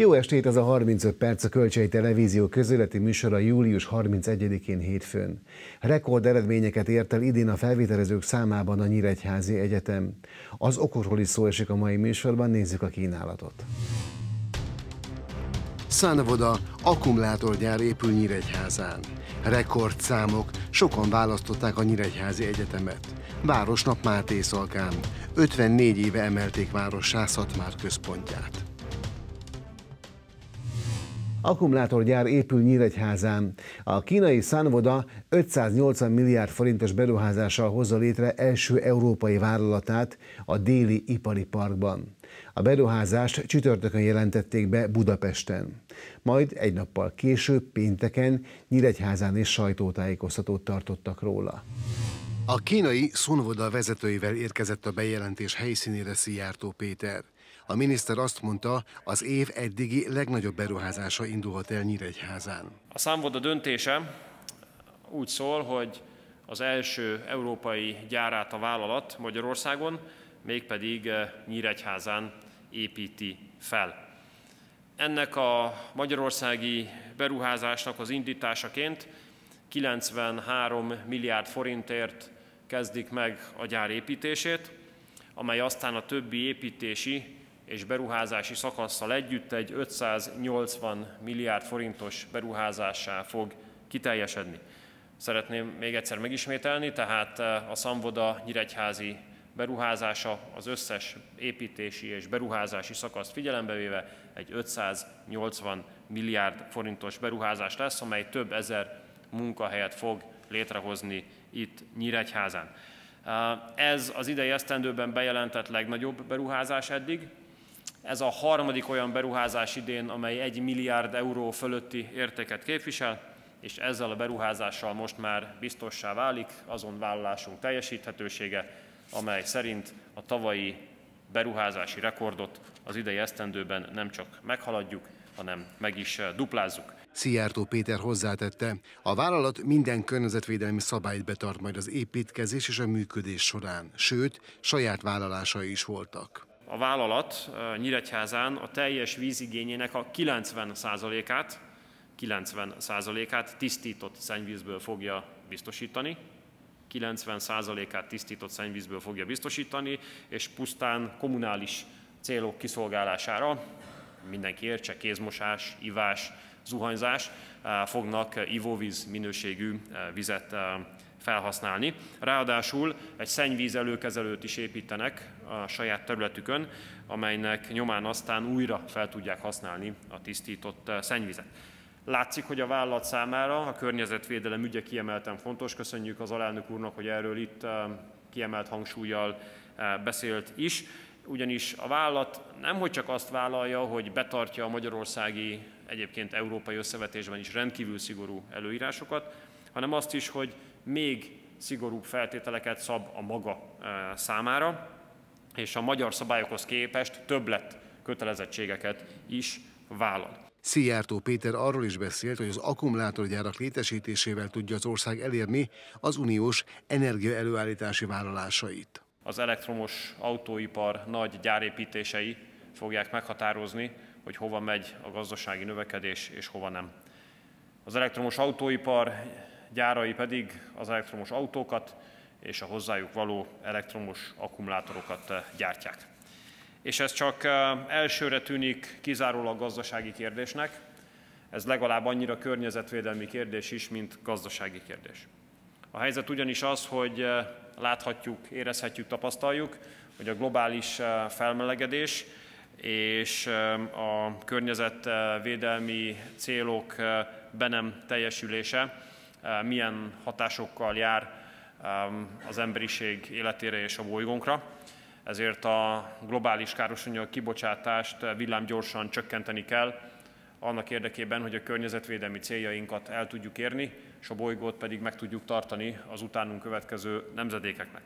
Jó estét, ez a 35 perc a Kölcsei Televízió közéleti műsora július 31-én hétfőn. Rekord eredményeket ért el idén a felvételezők számában a Nyíregyházi Egyetem. Az okokról is szó esik a mai műsorban, nézzük a kínálatot. Szánavoda akkumulátorgyár épül Nyíregyházán. Rekordszámok, sokan választották a Nyíregyházi Egyetemet. Városnap Máté Szalkán. 54 éve emelték város Szatmár központját. Akkumulátorgyár épül Nyíregyházán. A kínai Sanvoda 580 milliárd forintos beruházással hozza létre első európai vállalatát a déli ipari parkban. A beruházást csütörtökön jelentették be Budapesten. Majd egy nappal később, pénteken Nyíregyházán és sajtótájékoztatót tartottak róla. A kínai Sunvoda vezetőivel érkezett a bejelentés helyszínére Szijjártó Péter. A miniszter azt mondta, az év eddigi legnagyobb beruházása indulhat el Nyíregyházán. A számvoda döntése úgy szól, hogy az első európai gyárát a vállalat Magyarországon, mégpedig eh, Nyíregyházán építi fel. Ennek a magyarországi beruházásnak az indításaként 93 milliárd forintért kezdik meg a gyár építését, amely aztán a többi építési és beruházási szakaszsal együtt egy 580 milliárd forintos beruházásá fog kiteljesedni. Szeretném még egyszer megismételni, tehát eh, a Szamvoda nyíregyházi beruházása az összes építési és beruházási szakaszt figyelembe véve egy 580 milliárd forintos beruházás lesz, amely több ezer munkahelyet fog létrehozni itt Nyíregyházán. Eh, ez az idei esztendőben bejelentett legnagyobb beruházás eddig, ez a harmadik olyan beruházás idén, amely egy milliárd euró fölötti értéket képvisel, és ezzel a beruházással most már biztossá válik azon vállalásunk teljesíthetősége, amely szerint a tavalyi beruházási rekordot az idei esztendőben nem csak meghaladjuk, hanem meg is eh, duplázzuk. Szijjártó Péter hozzátette, a vállalat minden környezetvédelmi szabályt betart majd az építkezés és a működés során, sőt, saját vállalásai is voltak a vállalat Nyíregyházán a teljes vízigényének a 90%-át, 90%-át tisztított szennyvízből fogja biztosítani, 90%-át tisztított szennyvízből fogja biztosítani, és pusztán kommunális célok kiszolgálására, mindenki értse, kézmosás, ivás, zuhanyzás, fognak ivóvíz minőségű vizet felhasználni. Ráadásul egy szennyvíz előkezelőt is építenek a saját területükön, amelynek nyomán aztán újra fel tudják használni a tisztított eh, szennyvizet. Látszik, hogy a vállalat számára a környezetvédelem ügye kiemelten fontos. Köszönjük az alelnök úrnak, hogy erről itt eh, kiemelt hangsúlyjal eh, beszélt is, ugyanis a vállalat nem hogy csak azt vállalja, hogy betartja a magyarországi, egyébként európai összevetésben is rendkívül szigorú előírásokat, hanem azt is, hogy még szigorúbb feltételeket szab a maga eh, számára, és a magyar szabályokhoz képest többlet kötelezettségeket is vállal. Szijjártó Péter arról is beszélt, hogy az akkumulátorgyárak létesítésével tudja az ország elérni az uniós energiaelőállítási vállalásait. Az elektromos autóipar nagy gyárépítései fogják meghatározni, hogy hova megy a gazdasági növekedés és hova nem. Az elektromos autóipar gyárai pedig az elektromos autókat és a hozzájuk való elektromos akkumulátorokat eh, gyártják. És ez csak eh, elsőre tűnik kizárólag gazdasági kérdésnek, ez legalább annyira környezetvédelmi kérdés is, mint gazdasági kérdés. A helyzet ugyanis az, hogy eh, láthatjuk, érezhetjük, tapasztaljuk, hogy a globális felmelegedés és a környezetvédelmi célok be nem teljesülése milyen hatásokkal jár az emberiség életére és a bolygónkra. Ezért a globális károsanyag kibocsátást villámgyorsan csökkenteni kell, annak érdekében, hogy a környezetvédelmi céljainkat el tudjuk érni, és a bolygót pedig meg tudjuk tartani az utánunk következő nemzedékeknek.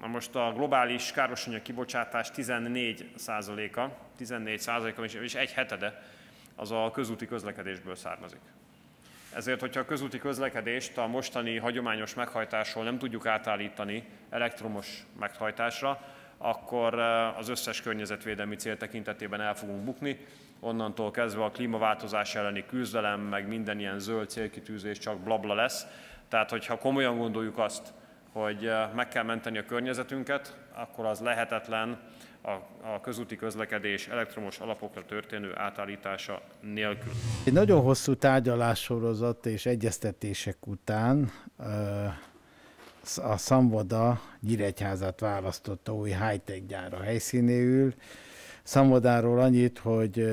Na most a globális károsanyag kibocsátás 14%-a, 14 százaléka és egy hetede az a közúti közlekedésből származik ezért, hogyha a közúti közlekedést a mostani hagyományos meghajtásról nem tudjuk átállítani elektromos meghajtásra, akkor eh, az összes környezetvédelmi cél tekintetében el fogunk bukni. Onnantól kezdve a klímaváltozás elleni küzdelem, meg minden ilyen zöld célkitűzés csak blabla lesz. Tehát, hogyha komolyan gondoljuk azt, hogy eh, meg kell menteni a környezetünket, akkor az lehetetlen, a közúti közlekedés elektromos alapokra történő átállítása nélkül. Egy nagyon hosszú tárgyalássorozat és egyeztetések után a Szamvoda Nyíregyházát választotta új high-tech gyára helyszínéül. Szamvodáról annyit, hogy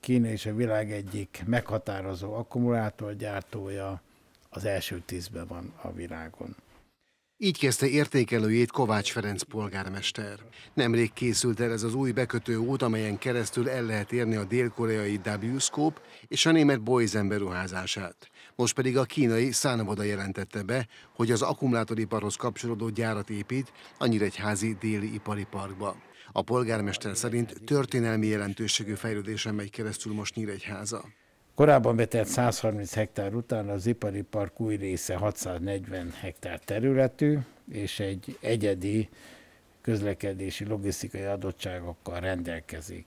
Kína és a világ egyik meghatározó akkumulátorgyártója az első tízben van a világon. Így kezdte értékelőjét Kovács Ferenc polgármester. Nemrég készült el ez az új bekötő út, amelyen keresztül el lehet érni a dél-koreai W-Scope és a német Boysen beruházását. Most pedig a kínai Szánavoda jelentette be, hogy az akkumulátoriparhoz kapcsolódó gyárat épít a Nyíregyházi déli ipari parkba. A polgármester szerint történelmi jelentőségű fejlődésen megy keresztül most Nyíregyháza. Korábban betelt 130 hektár után az ipari park új része 640 hektár területű, és egy egyedi közlekedési logisztikai adottságokkal rendelkezik.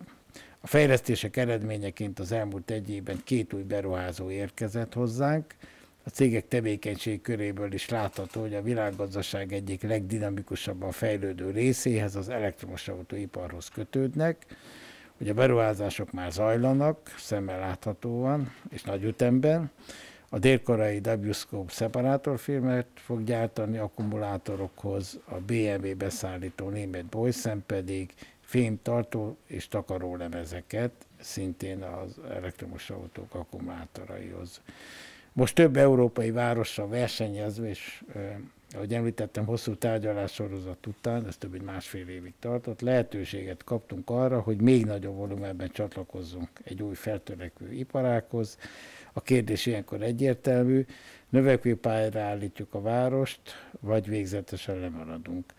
A fejlesztések eredményeként az elmúlt egy évben két új beruházó érkezett hozzánk, a cégek tevékenység köréből is látható, hogy a világgazdaság egyik legdinamikusabban fejlődő részéhez, az elektromos autóiparhoz kötődnek, hogy a beruházások már zajlanak, szemmel láthatóan és nagy ütemben. A délkorai W-Scope szeparátorfilmet fog gyártani akkumulátorokhoz, a BMW beszállító német Boysen pedig fémtartó és takaró lemezeket, szintén az elektromos autók akkumulátoraihoz. Most több európai városra versenyezve és ahogy említettem, hosszú tárgyalás sorozat után, ez több mint másfél évig tartott, lehetőséget kaptunk arra, hogy még nagyobb volumenben csatlakozzunk egy új feltörekvő iparákhoz. A kérdés ilyenkor egyértelmű, növekvő pályára állítjuk a várost, vagy végzetesen lemaradunk.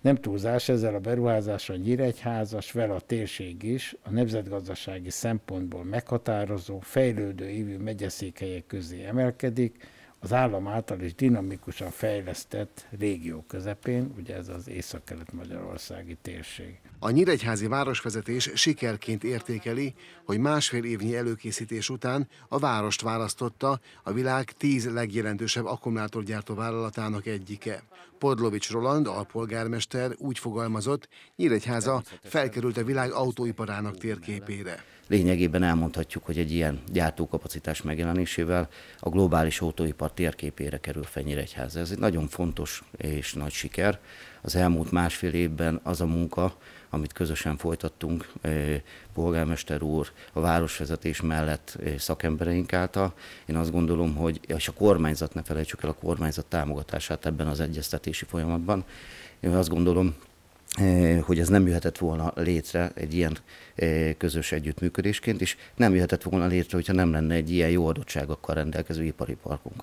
Nem túlzás, ezzel a beruházással Nyíregyházas, vel a térség is a nemzetgazdasági szempontból meghatározó, fejlődő évű megyeszékhelyek közé emelkedik, az állam által is dinamikusan fejlesztett régió közepén, ugye ez az észak-kelet-magyarországi térség. A nyíregyházi városvezetés sikerként értékeli, hogy másfél évnyi előkészítés után a várost választotta a világ tíz legjelentősebb akkumulátorgyártó vállalatának egyike. Podlovics Roland, alpolgármester úgy fogalmazott, Nyíregyháza felkerült a világ autóiparának térképére. Lényegében elmondhatjuk, hogy egy ilyen gyártókapacitás megjelenésével a globális autóipar térképére kerül fel Nyíregyháza. Ez egy nagyon fontos és nagy siker az elmúlt másfél évben az a munka, amit közösen folytattunk eh, polgármester úr a városvezetés mellett eh, szakembereink által. Én azt gondolom, hogy és a kormányzat, ne felejtsük el a kormányzat támogatását ebben az egyeztetési folyamatban. Én azt gondolom, eh, hogy ez nem jöhetett volna létre egy ilyen közös együttműködésként, és nem jöhetett volna létre, hogyha nem lenne egy ilyen jó adottságokkal rendelkező ipari parkunk.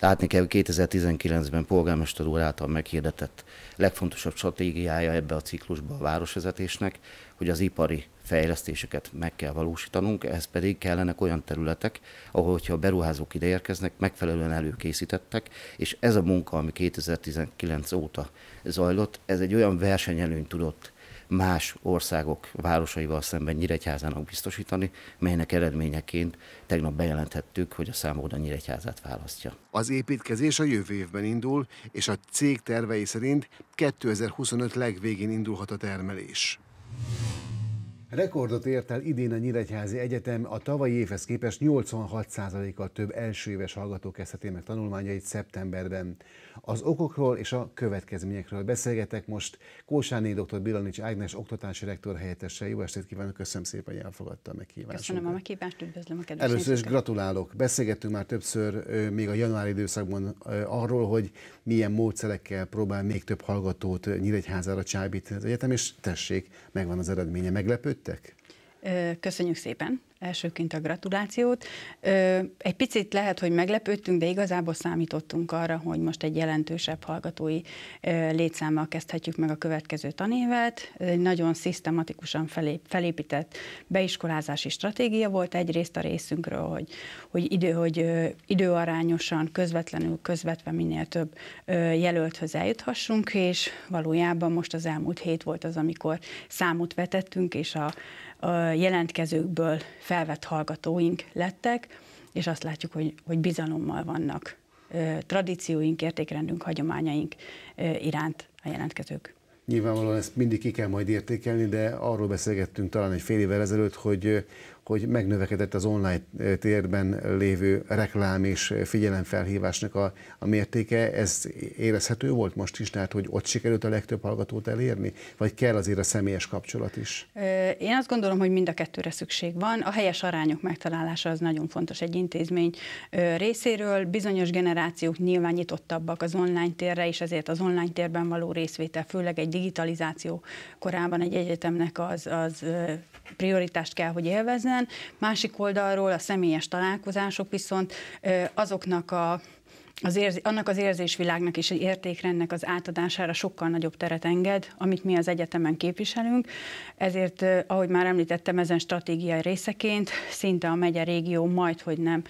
Látni kell, hogy 2019-ben polgármester úr által meghirdetett legfontosabb stratégiája ebbe a ciklusba a városvezetésnek, hogy az ipari fejlesztéseket meg kell valósítanunk, ehhez pedig kellenek olyan területek, ahol, hogyha a beruházók ide érkeznek, megfelelően előkészítettek, és ez a munka, ami 2019 óta zajlott, ez egy olyan versenyelőny tudott más országok városaival szemben Nyíregyházának biztosítani, melynek eredményeként tegnap bejelenthettük, hogy a számoda Nyíregyházát választja. Az építkezés a jövő évben indul, és a cég tervei szerint 2025 legvégén indulhat a termelés. Rekordot ért el idén a Nyíregyházi Egyetem, a tavalyi évhez képest 86%-kal több elsőéves hallgató kezdheti meg tanulmányait szeptemberben. Az okokról és a következményekről beszélgetek most Kósáné dr. Bilanics Ágnes oktatási rektor helyettese Jó estét kívánok, köszönöm szépen, hogy elfogadta a meghívást. Köszönöm a meghívást, üdvözlöm a kedves Először is gratulálok. Beszélgettünk már többször, még a januári időszakban arról, hogy milyen módszerekkel próbál még több hallgatót Nyíregyházára csábítani az egyetem, és tessék, megvan az eredménye. Meglepődtek? Köszönjük szépen elsőként a gratulációt. Egy picit lehet, hogy meglepődtünk, de igazából számítottunk arra, hogy most egy jelentősebb hallgatói létszámmal kezdhetjük meg a következő tanévet. Ez egy nagyon szisztematikusan felépített beiskolázási stratégia volt egyrészt a részünkről, hogy, hogy, idő, hogy időarányosan, közvetlenül, közvetve minél több jelölthöz eljuthassunk, és valójában most az elmúlt hét volt az, amikor számot vetettünk, és a jelentkezőkből felvett hallgatóink lettek, és azt látjuk, hogy, hogy bizalommal vannak tradícióink, értékrendünk, hagyományaink iránt a jelentkezők. Nyilvánvalóan ezt mindig ki kell majd értékelni, de arról beszélgettünk talán egy fél évvel ezelőtt, hogy hogy megnövekedett az online térben lévő reklám és figyelemfelhívásnak a, a mértéke. Ez érezhető volt most is, tehát hogy ott sikerült a legtöbb hallgatót elérni? Vagy kell azért a személyes kapcsolat is? Én azt gondolom, hogy mind a kettőre szükség van. A helyes arányok megtalálása az nagyon fontos egy intézmény részéről. Bizonyos generációk nyilván nyitottabbak az online térre, és ezért az online térben való részvétel, főleg egy digitalizáció korában egy egyetemnek az, az prioritást kell, hogy élvezzen másik oldalról a személyes találkozások viszont azoknak a az érzi, annak az érzésvilágnak és egy értékrendnek az átadására sokkal nagyobb teret enged, amit mi az egyetemen képviselünk, ezért, ahogy már említettem, ezen stratégiai részeként szinte a megye régió majd, hogy nem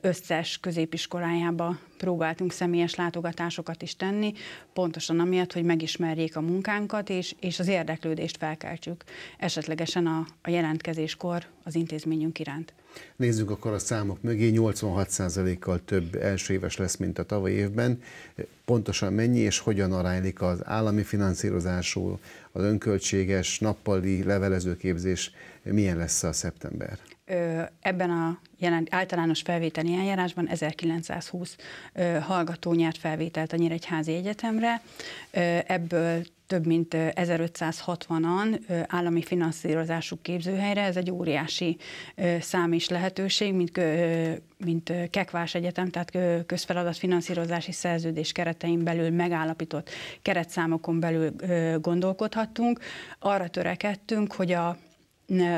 összes középiskolájába próbáltunk személyes látogatásokat is tenni, pontosan amiatt, hogy megismerjék a munkánkat, és, és az érdeklődést felkeltsük esetlegesen a, a jelentkezéskor az intézményünk iránt. Nézzük akkor a számok mögé, 86%-kal több elsőéves lesz, mint a tavaly évben. Pontosan mennyi és hogyan aránylik az állami finanszírozású, az önköltséges, nappali levelezőképzés, milyen lesz a szeptember? ebben a jelen, általános felvételi eljárásban 1920 hallgató nyert felvételt a Nyíregyházi Egyetemre, ebből több mint 1560-an állami finanszírozású képzőhelyre. Ez egy óriási szám és lehetőség, mint, mint Kekvás Egyetem, tehát közfeladatfinanszírozási szerződés keretein belül megállapított keretszámokon belül gondolkodhattunk. Arra törekedtünk, hogy a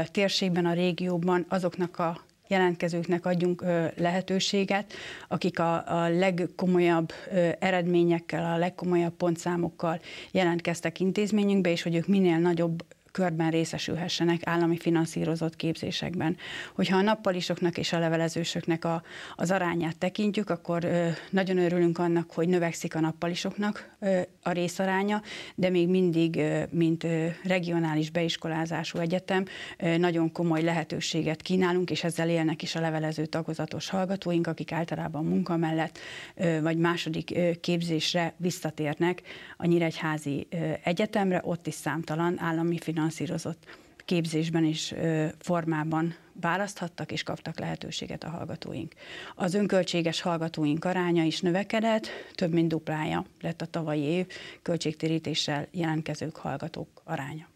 térségben, a régióban azoknak a jelentkezőknek adjunk lehetőséget, akik a, a legkomolyabb eredményekkel, a legkomolyabb pontszámokkal jelentkeztek intézményünkbe, és hogy ők minél nagyobb körben részesülhessenek állami finanszírozott képzésekben. Hogyha a nappalisoknak és a levelezősöknek a, az arányát tekintjük, akkor ö, nagyon örülünk annak, hogy növekszik a nappalisoknak ö, a részaránya, de még mindig, ö, mint ö, regionális beiskolázású egyetem, ö, nagyon komoly lehetőséget kínálunk, és ezzel élnek is a levelező tagozatos hallgatóink, akik általában munka mellett ö, vagy második ö, képzésre visszatérnek a Nyíregyházi ö, Egyetemre, ott is számtalan állami finanszírozott finanszírozott képzésben és formában választhattak és kaptak lehetőséget a hallgatóink. Az önköltséges hallgatóink aránya is növekedett, több mint duplája lett a tavalyi év költségtérítéssel jelentkezők hallgatók aránya.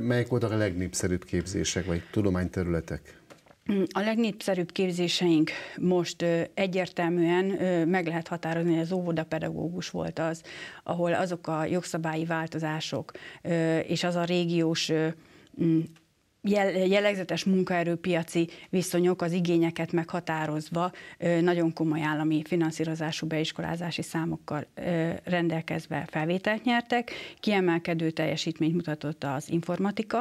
Melyek voltak a legnépszerűbb képzések vagy tudományterületek? A legnépszerűbb képzéseink most egyértelműen meg lehet határozni, hogy az óvodapedagógus volt az, ahol azok a jogszabályi változások és az a régiós jellegzetes munkaerőpiaci viszonyok az igényeket meghatározva nagyon komoly állami finanszírozású beiskolázási számokkal rendelkezve felvételt nyertek. Kiemelkedő teljesítményt mutatott az informatika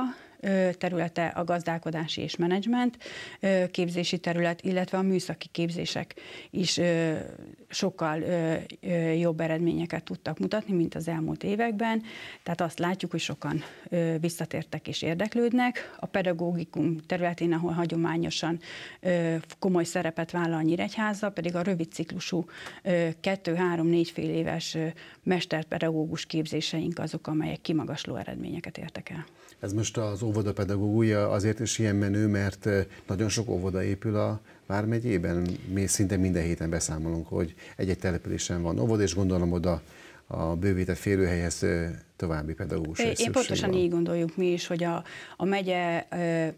területe a gazdálkodási és menedzsment képzési terület, illetve a műszaki képzések is sokkal jobb eredményeket tudtak mutatni, mint az elmúlt években. Tehát azt látjuk, hogy sokan visszatértek és érdeklődnek. A pedagógikum területén, ahol hagyományosan komoly szerepet vállal a Nyíregyháza, pedig a rövid ciklusú 2-3-4 fél éves mesterpedagógus képzéseink azok, amelyek kimagasló eredményeket értek el. Ez most az óvoda pedagógia azért is ilyen menő, mert nagyon sok óvoda épül a Vármegyében. Mi szinte minden héten beszámolunk, hogy egy-egy településen van óvoda, és gondolom oda a bővített férőhelyhez további pedagógus Én szükség pontosan van. így gondoljuk mi is, hogy a, a megye,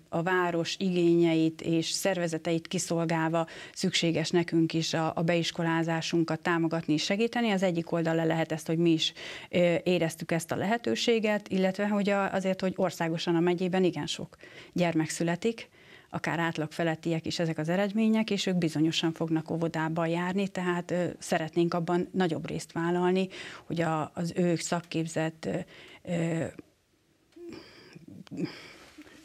a város igényeit és szervezeteit kiszolgálva szükséges nekünk is a, a beiskolázásunkat támogatni és segíteni. Az egyik oldala lehet ezt, hogy mi is éreztük ezt a lehetőséget, illetve hogy a, azért, hogy országosan a megyében igen sok gyermek születik, akár átlag felettiek is ezek az eredmények, és ők bizonyosan fognak óvodába járni, tehát ö, szeretnénk abban nagyobb részt vállalni, hogy a, az ők szakképzett ö, ö,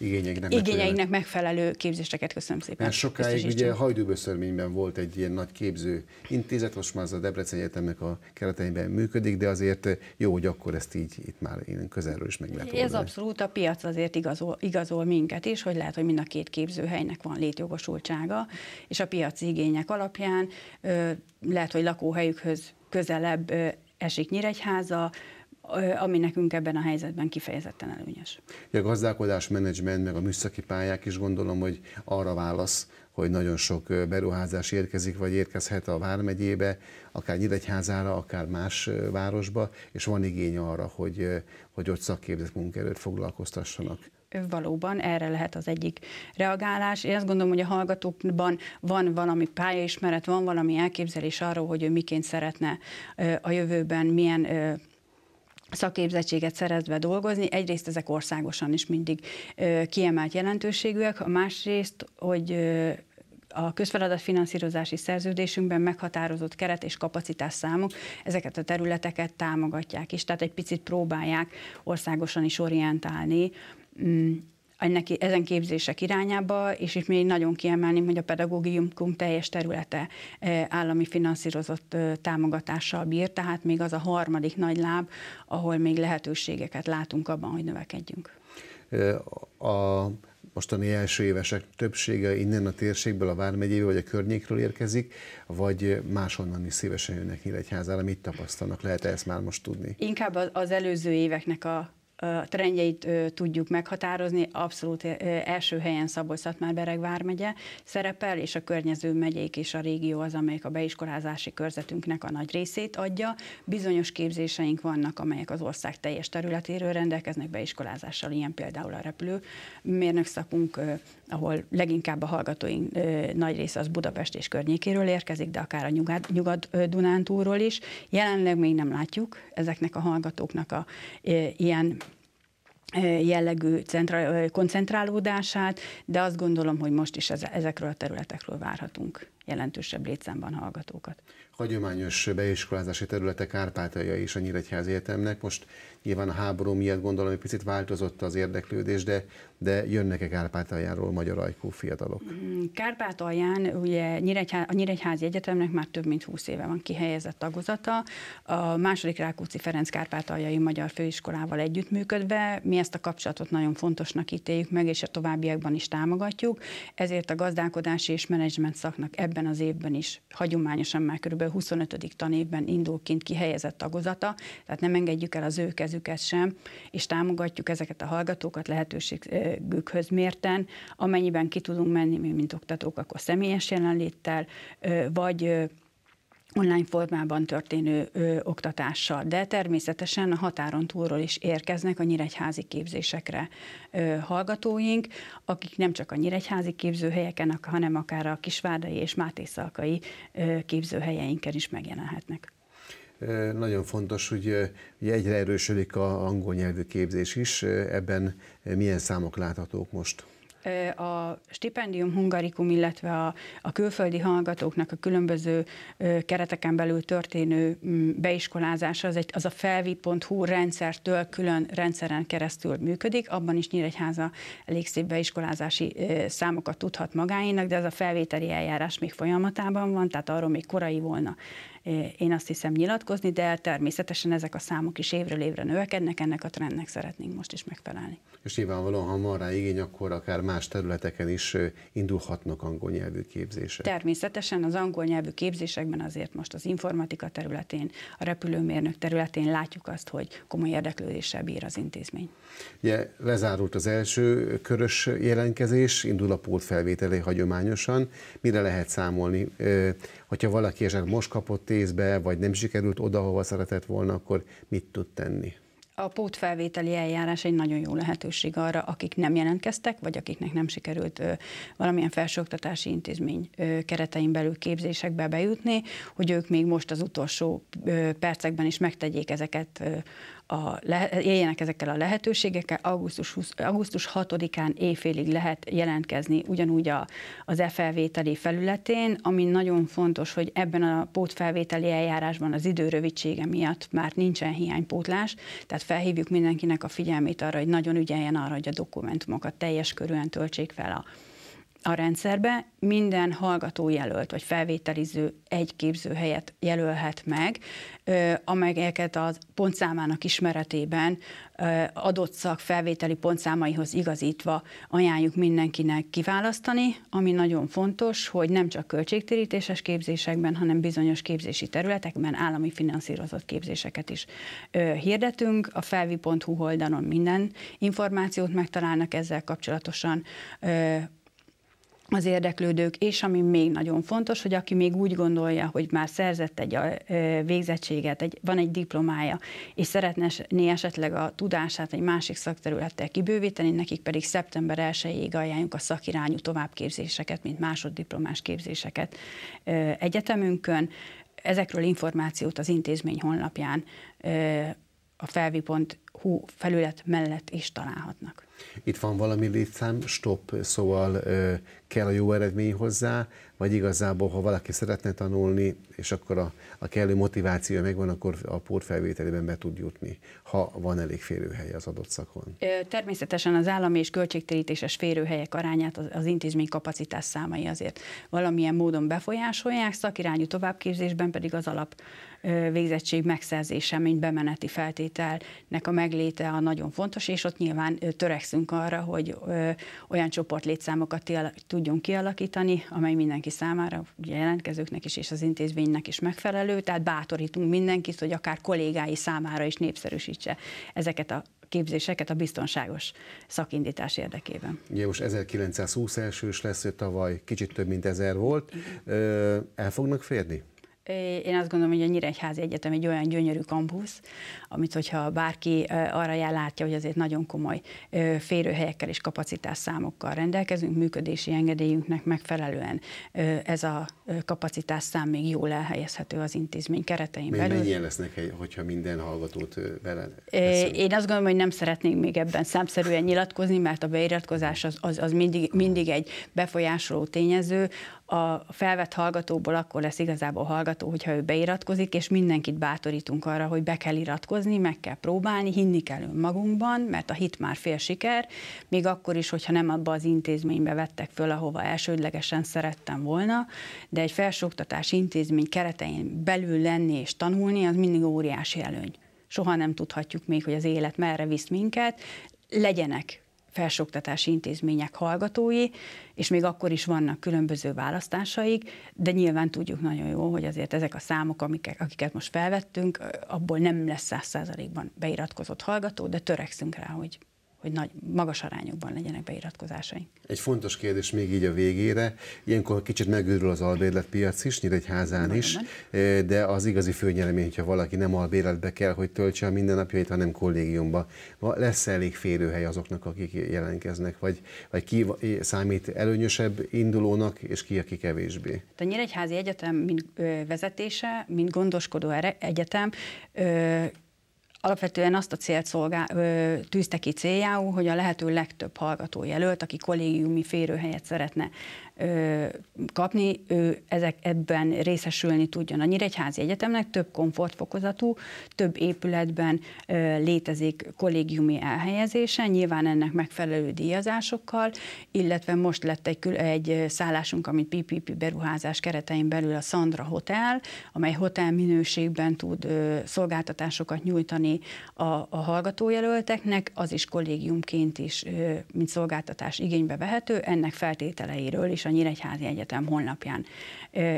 igényeknek igényeinknek megfelelő képzéseket. Köszönöm szépen. Mert sokáig ugye Hajdúböszörményben volt egy ilyen nagy képző intézet, most már az a Debrecen Egyetemnek a kereteiben működik, de azért jó, hogy akkor ezt így itt már én közelről is meg lehet oldani. Ez abszolút a piac azért igazol, igazol minket is, hogy lehet, hogy mind a két képzőhelynek van létjogosultsága, és a piaci igények alapján lehet, hogy lakóhelyükhöz közelebb esik Nyíregyháza, ami nekünk ebben a helyzetben kifejezetten előnyös. A gazdálkodás, menedzsment, meg a műszaki pályák is gondolom, hogy arra válasz, hogy nagyon sok beruházás érkezik, vagy érkezhet a Vármegyébe, akár Nyíregyházára, akár más városba, és van igény arra, hogy, hogy ott szakképzett munkerőt foglalkoztassanak valóban erre lehet az egyik reagálás. Én azt gondolom, hogy a hallgatókban van valami pályaismeret, van valami elképzelés arról, hogy ő miként szeretne a jövőben, milyen szakképzettséget szerezve dolgozni. Egyrészt ezek országosan is mindig ö, kiemelt jelentőségűek, a másrészt, hogy ö, a közfeladatfinanszírozási szerződésünkben meghatározott keret és kapacitás számok ezeket a területeket támogatják is, tehát egy picit próbálják országosan is orientálni mm, ennek, ezen képzések irányába, és itt még nagyon kiemelném, hogy a pedagógiumkum teljes területe e, állami finanszírozott e, támogatással bír, tehát még az a harmadik nagy láb, ahol még lehetőségeket látunk abban, hogy növekedjünk. E, a mostani első évesek többsége innen a térségből, a Vármegyéből vagy a környékről érkezik, vagy máshonnan is szívesen jönnek Nyíregyházára, mit tapasztalnak? lehet -e ezt már most tudni? Inkább az előző éveknek a a trendjeit tudjuk meghatározni, abszolút első helyen Szabolcs-Szatmár-Bereg vármegye szerepel, és a környező megyék és a régió az, amelyik a beiskolázási körzetünknek a nagy részét adja. Bizonyos képzéseink vannak, amelyek az ország teljes területéről rendelkeznek beiskolázással, ilyen például a repülő mérnök szakunk, ahol leginkább a hallgatóink nagy része az Budapest és környékéről érkezik, de akár a Nyugat-Dunántúról is. Jelenleg még nem látjuk ezeknek a hallgatóknak a ilyen jellegű koncentrálódását, de azt gondolom, hogy most is ezekről a területekről várhatunk jelentősebb létszámban hallgatókat. Hagyományos beiskolázási területe Kárpátalja és a Nyíregyház Egyetemnek. Most nyilván a háború miatt gondolom, hogy picit változott az érdeklődés, de, de jönnek-e Kárpátaljáról magyar ajkú fiatalok? Mm, Kárpátalján ugye a Nyíregyházi Egyetemnek már több mint 20 éve van kihelyezett tagozata. A második Rákóczi Ferenc Kárpátaljai Magyar Főiskolával együttműködve mi ezt a kapcsolatot nagyon fontosnak ítéljük meg, és a továbbiakban is támogatjuk. Ezért a gazdálkodási és menedzsment szaknak ebben ebben az évben is hagyományosan már kb. 25. tanévben indulként kihelyezett tagozata, tehát nem engedjük el az ő kezüket sem, és támogatjuk ezeket a hallgatókat lehetőségükhöz mérten, amennyiben ki tudunk menni mi, mint oktatók, akkor személyes jelenléttel, vagy online formában történő ö, oktatással, de természetesen a határon túlról is érkeznek a nyíregyházi képzésekre ö, hallgatóink, akik nem csak a nyíregyházi képzőhelyeken, hanem akár a kisvárdai és mátészalkai képzőhelyeinken is megjelenhetnek. Nagyon fontos, hogy ugye egyre erősödik a angol nyelvű képzés is, ebben milyen számok láthatók most? a stipendium hungarikum, illetve a, a külföldi hallgatóknak a különböző kereteken belül történő mm, beiskolázása, az, egy, az a felvi.hu rendszertől külön rendszeren keresztül működik, abban is Nyíregyháza elég szép beiskolázási számokat tudhat magáénak, de ez a felvételi eljárás még folyamatában van, tehát arról még korai volna én azt hiszem nyilatkozni, de természetesen ezek a számok is évről évre növekednek, ennek a trendnek szeretnénk most is megfelelni. És nyilvánvalóan, ha van rá igény, akkor akár más területeken is indulhatnak angol nyelvű képzések. Természetesen az angol nyelvű képzésekben azért most az informatika területén, a repülőmérnök területén látjuk azt, hogy komoly érdeklődéssel bír az intézmény. Ugye lezárult az első körös jelentkezés, indul a pótfelvételé hagyományosan. Mire lehet számolni? Hogyha valaki esetleg most kapott tészbe, vagy nem sikerült oda, hova szeretett volna, akkor mit tud tenni? A pótfelvételi eljárás egy nagyon jó lehetőség arra, akik nem jelentkeztek, vagy akiknek nem sikerült ö, valamilyen felsőoktatási intézmény ö, keretein belül képzésekbe bejutni, hogy ők még most az utolsó ö, percekben is megtegyék ezeket ö, a éljenek ezekkel a lehetőségekkel. Augusztus, 20, augusztus 6-án éjfélig lehet jelentkezni ugyanúgy a, az e-felvételi felületén, ami nagyon fontos, hogy ebben a pótfelvételi eljárásban az idő rövidsége miatt már nincsen hiánypótlás, tehát felhívjuk mindenkinek a figyelmét arra, hogy nagyon ügyeljen arra, hogy a dokumentumokat teljes körűen töltsék fel a a rendszerbe minden hallgató jelölt, vagy felvételiző egy képzőhelyet jelölhet meg, amelyeket a pontszámának ismeretében adott szak felvételi pontszámaihoz igazítva ajánljuk mindenkinek kiválasztani, ami nagyon fontos, hogy nem csak költségtérítéses képzésekben, hanem bizonyos képzési területekben állami finanszírozott képzéseket is hirdetünk. A felvi.hu oldalon minden információt megtalálnak ezzel kapcsolatosan, az érdeklődők, és ami még nagyon fontos, hogy aki még úgy gondolja, hogy már szerzett egy végzettséget, egy, van egy diplomája, és szeretne esetleg a tudását egy másik szakterülettel kibővíteni, nekik pedig szeptember 1-ig ajánljuk a szakirányú továbbképzéseket, mint másoddiplomás képzéseket egyetemünkön. Ezekről információt az intézmény honlapján a felvi.hu felület mellett is találhatnak. Itt van valami létszám, stop, szóval ö, kell a jó eredmény hozzá, vagy igazából, ha valaki szeretne tanulni, és akkor a, a kellő motiváció megvan, akkor a pótfelvételében be tud jutni, ha van elég férőhely az adott szakon. Természetesen az állami és költségtérítéses férőhelyek arányát az, az intézmény kapacitás számai azért valamilyen módon befolyásolják, szakirányú továbbképzésben pedig az alap végzettség megszerzése, mint bemeneti feltételnek a megléte a nagyon fontos, és ott nyilván törekszünk arra, hogy olyan csoportlétszámokat tudjunk kialakítani, amely mindenki számára, ugye jelentkezőknek is és az intézménynek is megfelelő, tehát bátorítunk mindenkit, hogy akár kollégái számára is népszerűsítse ezeket a képzéseket a biztonságos szakindítás érdekében. Ugye most 1920 elsős lesz, tavaly kicsit több mint ezer volt. El fognak férni? Én azt gondolom, hogy a Nyíregyházi Egyetem egy olyan gyönyörű kampusz, amit hogyha bárki arra jár látja, hogy azért nagyon komoly férőhelyekkel és kapacitásszámokkal rendelkezünk, működési engedélyünknek megfelelően ez a kapacitásszám még jól elhelyezhető az intézmény keretein még belül. Mennyien lesznek, hogyha minden hallgatót bele? Én azt gondolom, hogy nem szeretnénk még ebben számszerűen nyilatkozni, mert a beiratkozás az, az, az mindig, mindig egy befolyásoló tényező. A felvett hallgatóból akkor lesz igazából hallgató, hogyha ő beiratkozik, és mindenkit bátorítunk arra, hogy be kell iratkozni, változni, meg kell próbálni, hinni kell önmagunkban, mert a hit már fél siker, még akkor is, hogyha nem abba az intézménybe vettek föl, ahova elsődlegesen szerettem volna, de egy felsőoktatási intézmény keretein belül lenni és tanulni, az mindig óriási előny. Soha nem tudhatjuk még, hogy az élet merre visz minket, legyenek felsőoktatási intézmények hallgatói, és még akkor is vannak különböző választásaik, de nyilván tudjuk nagyon jó, hogy azért ezek a számok, amiket, akiket most felvettünk, abból nem lesz száz százalékban beiratkozott hallgató, de törekszünk rá, hogy hogy nagy, magas arányokban legyenek beiratkozásaink. Egy fontos kérdés még így a végére. Ilyenkor kicsit megőrül az albérletpiac is, egy házán is, e, de az igazi főnyeremény, hogyha valaki nem albérletbe kell, hogy töltse a mindennapjait, hanem kollégiumba. Lesz elég férőhely azoknak, akik jelentkeznek, vagy, vagy ki számít előnyösebb indulónak, és ki, aki kevésbé? Hát a Nyíregyházi Egyetem mint vezetése, mint gondoskodó egyetem alapvetően azt a célt szolgál, ö, tűzte ki céljául, hogy a lehető legtöbb jelölt, aki kollégiumi férőhelyet szeretne kapni, ő ezek ebben részesülni tudjon. A Nyíregyházi Egyetemnek több komfortfokozatú, több épületben létezik kollégiumi elhelyezése, nyilván ennek megfelelő díjazásokkal, illetve most lett egy, egy szállásunk, amit PPP beruházás keretein belül a Sandra Hotel, amely hotel minőségben tud szolgáltatásokat nyújtani a, a hallgatójelölteknek, az is kollégiumként is, mint szolgáltatás igénybe vehető, ennek feltételeiről is a Nyíregyházi Egyetem honlapján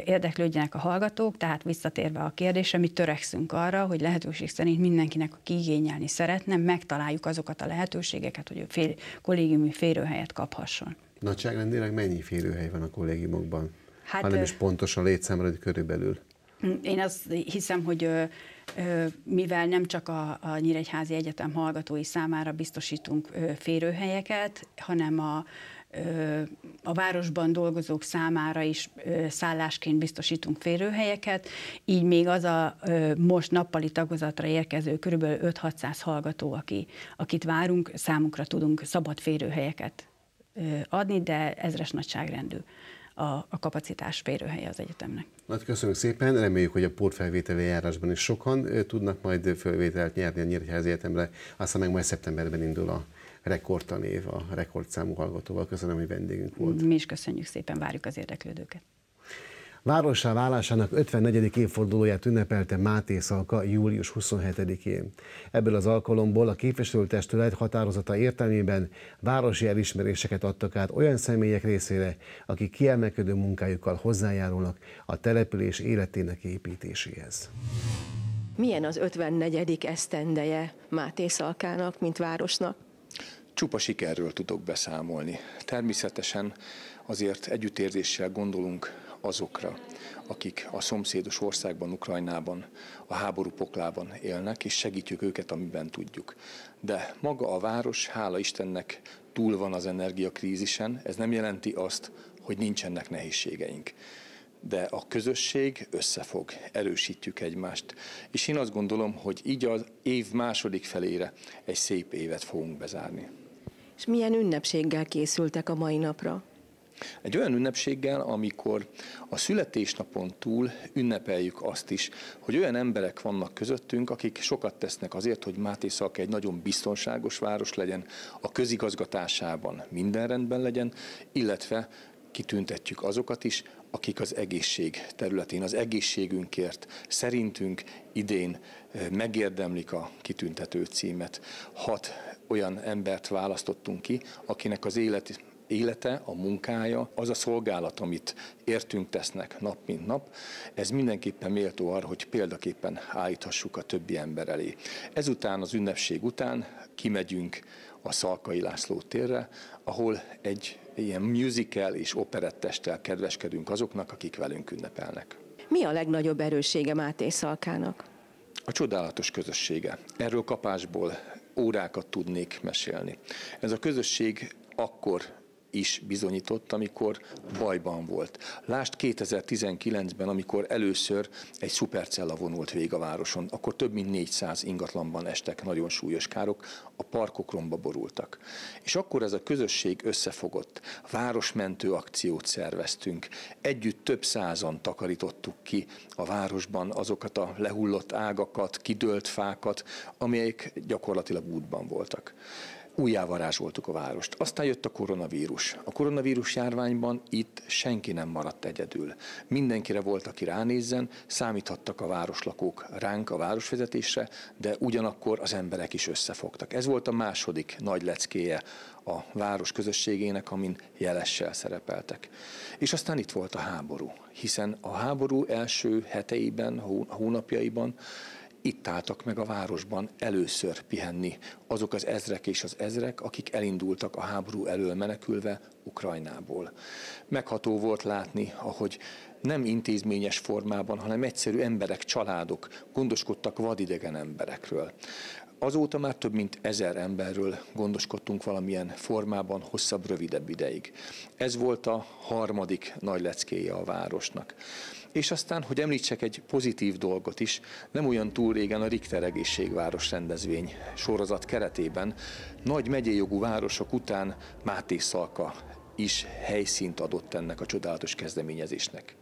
érdeklődjenek a hallgatók, tehát visszatérve a kérdésre, mi törekszünk arra, hogy lehetőség szerint mindenkinek, aki igényelni szeretne, megtaláljuk azokat a lehetőségeket, hogy a fél, kollégiumi férőhelyet kaphasson. Nagyságrendileg mennyi férőhely van a kollégiumokban? Hát, ha nem is a létszámra, hogy körülbelül. Mm, én azt hiszem, hogy mivel nem csak a, a Nyíregyházi Egyetem hallgatói számára biztosítunk férőhelyeket, hanem a, a városban dolgozók számára is szállásként biztosítunk férőhelyeket, így még az a most nappali tagozatra érkező kb. 5-600 hallgató, aki, akit várunk, számukra tudunk szabad férőhelyeket adni, de ezres nagyságrendű a, a kapacitás férőhelye az egyetemnek. Nagy köszönjük szépen, reméljük, hogy a pótfelvételi járásban is sokan tudnak majd fölvételt nyerni a Nyíregyházi Egyetemre, aztán meg majd szeptemberben indul a rekordtanév a rekordszámú hallgatóval. Köszönöm, hogy vendégünk volt. Mi is köszönjük szépen, várjuk az érdeklődőket. Városa válásának 54. évfordulóját ünnepelte Máté Szalka július 27-én. Ebből az alkalomból a képviselőtestület határozata értelmében városi elismeréseket adtak át olyan személyek részére, akik kiemelkedő munkájukkal hozzájárulnak a település életének építéséhez. Milyen az 54. esztendeje Máté Szalkának, mint városnak? Csupa sikerről tudok beszámolni. Természetesen azért együttérzéssel gondolunk azokra, akik a szomszédos országban, Ukrajnában, a háború poklában élnek, és segítjük őket, amiben tudjuk. De maga a város, hála Istennek, túl van az energiakrízisen, ez nem jelenti azt, hogy nincsenek nehézségeink. De a közösség összefog, erősítjük egymást. És én azt gondolom, hogy így az év második felére egy szép évet fogunk bezárni. És milyen ünnepséggel készültek a mai napra? Egy olyan ünnepséggel, amikor a születésnapon túl ünnepeljük azt is, hogy olyan emberek vannak közöttünk, akik sokat tesznek azért, hogy Máté Szalka egy nagyon biztonságos város legyen, a közigazgatásában minden rendben legyen, illetve kitüntetjük azokat is, akik az egészség területén, az egészségünkért szerintünk idén megérdemlik a kitüntető címet. Hat olyan embert választottunk ki, akinek az élet élete, a munkája, az a szolgálat, amit értünk tesznek nap mint nap, ez mindenképpen méltó arra, hogy példaképpen állíthassuk a többi ember elé. Ezután, az ünnepség után kimegyünk a Szalkai László térre, ahol egy ilyen musical és operettestel kedveskedünk azoknak, akik velünk ünnepelnek. Mi a legnagyobb erőssége Máté Szalkának? A csodálatos közössége. Erről kapásból órákat tudnék mesélni. Ez a közösség akkor is bizonyított, amikor bajban volt. Lást 2019-ben, amikor először egy szupercella vonult végig a városon, akkor több mint 400 ingatlanban estek nagyon súlyos károk, a parkok romba borultak. És akkor ez a közösség összefogott, városmentő akciót szerveztünk, együtt több százan takarítottuk ki a városban azokat a lehullott ágakat, kidőlt fákat, amelyek gyakorlatilag útban voltak újjávarázsoltuk a várost. Aztán jött a koronavírus. A koronavírus járványban itt senki nem maradt egyedül. Mindenkire volt, aki ránézzen, számíthattak a városlakók ránk a városvezetésre, de ugyanakkor az emberek is összefogtak. Ez volt a második nagy leckéje a város közösségének, amin jelessel szerepeltek. És aztán itt volt a háború, hiszen a háború első heteiben, hónapjaiban itt álltak meg a városban először pihenni azok az ezrek és az ezrek, akik elindultak a háború elől menekülve Ukrajnából. Megható volt látni, ahogy nem intézményes formában, hanem egyszerű emberek, családok gondoskodtak vadidegen emberekről. Azóta már több mint ezer emberről gondoskodtunk valamilyen formában hosszabb, rövidebb ideig. Ez volt a harmadik nagy leckéje a városnak. És aztán, hogy említsek egy pozitív dolgot is, nem olyan túl régen a Richter egészségváros rendezvény sorozat keretében nagy megyéjogú városok után Máté Szalka is helyszínt adott ennek a csodálatos kezdeményezésnek.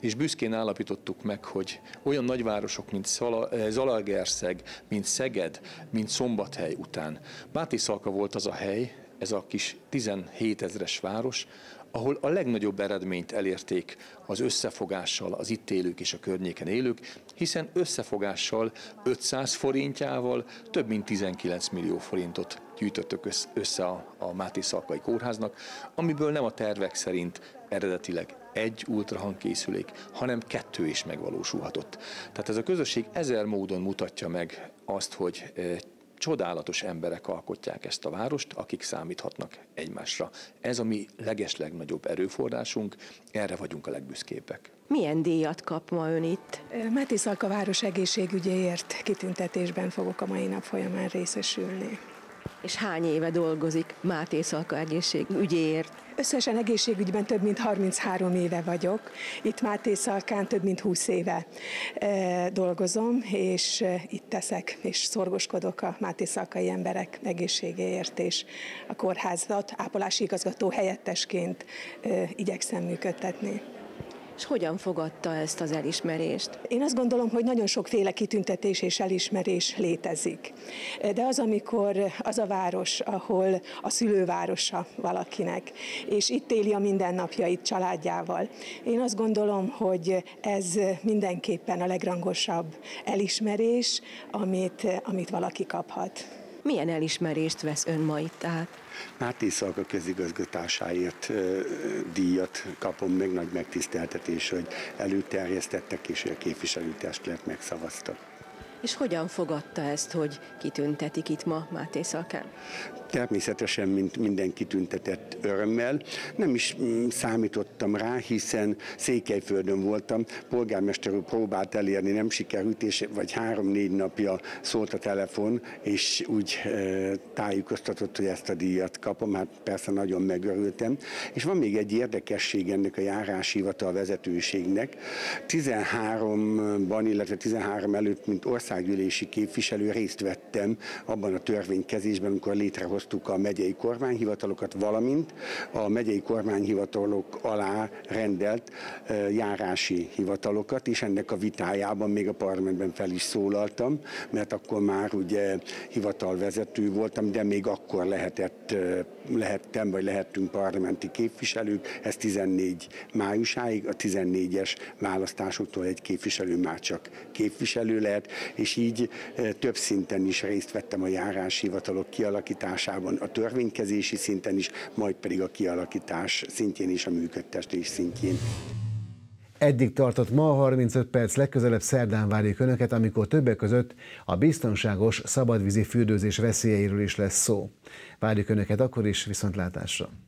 És büszkén állapítottuk meg, hogy olyan nagyvárosok, mint Zalagerszeg, eh, mint Szeged, mint Szombathely után. Máté Szalka volt az a hely, ez a kis 17 ezres város, ahol a legnagyobb eredményt elérték az összefogással az itt élők és a környéken élők, hiszen összefogással 500 forintjával több mint 19 millió forintot gyűjtöttök össze a, a Máté Szalkai Kórháznak, amiből nem a tervek szerint eredetileg egy ultrahangkészülék, hanem kettő is megvalósulhatott. Tehát ez a közösség ezer módon mutatja meg azt, hogy eh, csodálatos emberek alkotják ezt a várost, akik számíthatnak egymásra. Ez a mi legeslegnagyobb erőforrásunk, erre vagyunk a legbüszkébbek. Milyen díjat kap ma ön itt? Máté Szalka város egészségügyéért kitüntetésben fogok a mai nap folyamán részesülni és hány éve dolgozik Máté Szalka egészség ügyéért. Összesen egészségügyben több mint 33 éve vagyok. Itt Máté Szalkán több mint 20 éve e, dolgozom, és e, itt teszek, és szorgoskodok a Máté Szalkai emberek egészségéért, és a kórházat ápolási igazgató helyettesként e, igyekszem működtetni és hogyan fogadta ezt az elismerést? Én azt gondolom, hogy nagyon sokféle kitüntetés és elismerés létezik. De az, amikor az a város, ahol a szülővárosa valakinek, és itt éli a mindennapjait családjával. Én azt gondolom, hogy ez mindenképpen a legrangosabb elismerés, amit, amit valaki kaphat. Milyen elismerést vesz ön ma itt át? Máté Szalka közigazgatásáért díjat kapom, meg nagy megtiszteltetés, hogy előterjesztettek és a lett megszavaztak. És hogyan fogadta ezt, hogy kitüntetik itt ma Máté Szalkán? Természetesen, mint minden kitüntetett örömmel. Nem is mm, számítottam rá, hiszen Székelyföldön voltam, polgármester úr próbált elérni, nem sikerült, és vagy három-négy napja szólt a telefon, és úgy e, tájékoztatott, hogy ezt a díjat kapom, hát persze nagyon megörültem. És van még egy érdekesség ennek a a vezetőségnek. 13-ban, illetve 13 előtt, mint ország országgyűlési képviselő részt vettem abban a törvénykezésben, amikor létrehoztuk a megyei kormányhivatalokat, valamint a megyei kormányhivatalok alá rendelt járási hivatalokat, és ennek a vitájában még a parlamentben fel is szólaltam, mert akkor már ugye hivatalvezető voltam, de még akkor lehetett, lehettem, vagy lehettünk parlamenti képviselők, ez 14 májusáig, a 14-es választásoktól egy képviselő már csak képviselő lehet, és így eh, több szinten is részt vettem a hivatalok kialakításában, a törvénykezési szinten is, majd pedig a kialakítás szintjén és a működtetés szintjén. Eddig tartott ma a 35 perc, legközelebb szerdán várjuk Önöket, amikor többek között a biztonságos szabadvízi fürdőzés veszélyeiről is lesz szó. Várjuk Önöket akkor is, viszontlátásra!